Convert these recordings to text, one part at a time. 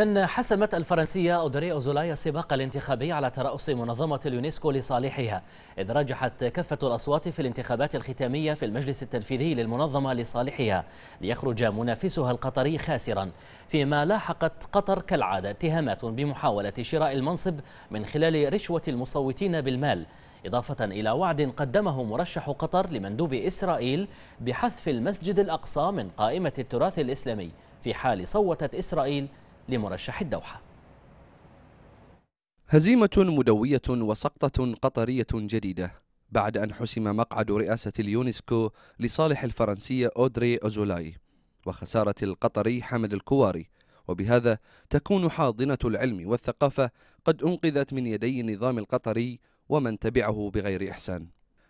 إذا حسمت الفرنسية أودري أوزولاي السباق الانتخابي على ترأس منظمة اليونسكو لصالحها إذ رجحت كافة الأصوات في الانتخابات الختامية في المجلس التنفيذي للمنظمة لصالحها ليخرج منافسها القطري خاسرا فيما لاحقت قطر كالعادة اتهامات بمحاولة شراء المنصب من خلال رشوة المصوتين بالمال إضافة إلى وعد قدمه مرشح قطر لمندوب إسرائيل بحذف المسجد الأقصى من قائمة التراث الإسلامي في حال صوتت إسرائيل لمرشح الدوحة هزيمة مدوية وسقطة قطرية جديدة بعد أن حسم مقعد رئاسة اليونسكو لصالح الفرنسية أودري أوزولاي وخسارة القطري حمد الكواري وبهذا تكون حاضنة العلم والثقافة قد أنقذت من يدي النظام القطري ومن تبعه بغير إحسان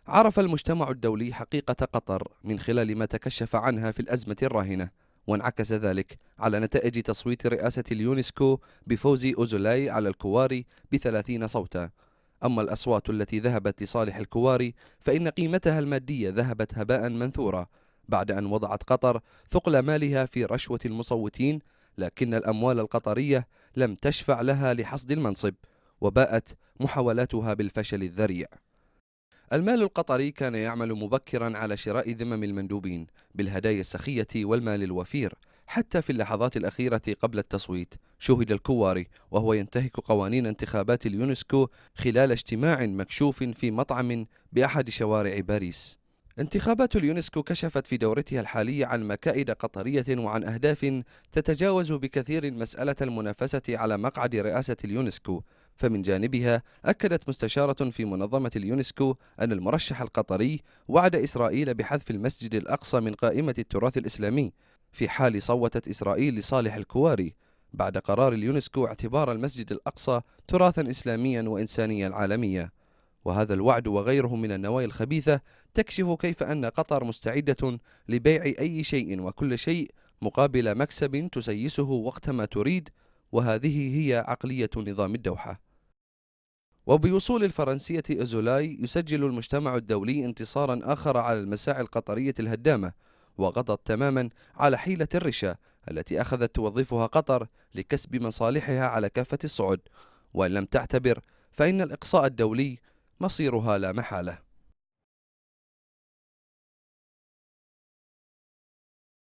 عرف المجتمع الدولي حقيقة قطر من خلال ما تكشف عنها في الأزمة الراهنة وانعكس ذلك على نتائج تصويت رئاسة اليونسكو بفوز أوزولاي على الكواري بثلاثين صوتا أما الأصوات التي ذهبت لصالح الكواري فإن قيمتها المادية ذهبت هباء منثورا بعد أن وضعت قطر ثقل مالها في رشوة المصوتين لكن الأموال القطرية لم تشفع لها لحصد المنصب وباءت محاولاتها بالفشل الذريع المال القطري كان يعمل مبكرا على شراء ذمم المندوبين بالهدايا السخية والمال الوفير حتى في اللحظات الأخيرة قبل التصويت شهد الكواري وهو ينتهك قوانين انتخابات اليونسكو خلال اجتماع مكشوف في مطعم بأحد شوارع باريس انتخابات اليونسكو كشفت في دورتها الحالية عن مكائد قطرية وعن أهداف تتجاوز بكثير مسألة المنافسة على مقعد رئاسة اليونسكو فمن جانبها أكدت مستشارة في منظمة اليونسكو أن المرشح القطري وعد إسرائيل بحذف المسجد الأقصى من قائمة التراث الإسلامي في حال صوتت إسرائيل لصالح الكواري بعد قرار اليونسكو اعتبار المسجد الأقصى تراثا إسلاميا وإنسانيا عالميا وهذا الوعد وغيره من النوايا الخبيثة تكشف كيف أن قطر مستعدة لبيع أي شيء وكل شيء مقابل مكسب تسيسه وقتما تريد وهذه هي عقلية نظام الدوحة وبوصول الفرنسية أزولاي يسجل المجتمع الدولي انتصارا آخر على المساعي القطرية الهدامة وغضت تماما على حيلة الرشا التي أخذت توظفها قطر لكسب مصالحها على كافة الصعد وإن لم تعتبر فإن الإقصاء الدولي مصيرها لا محاله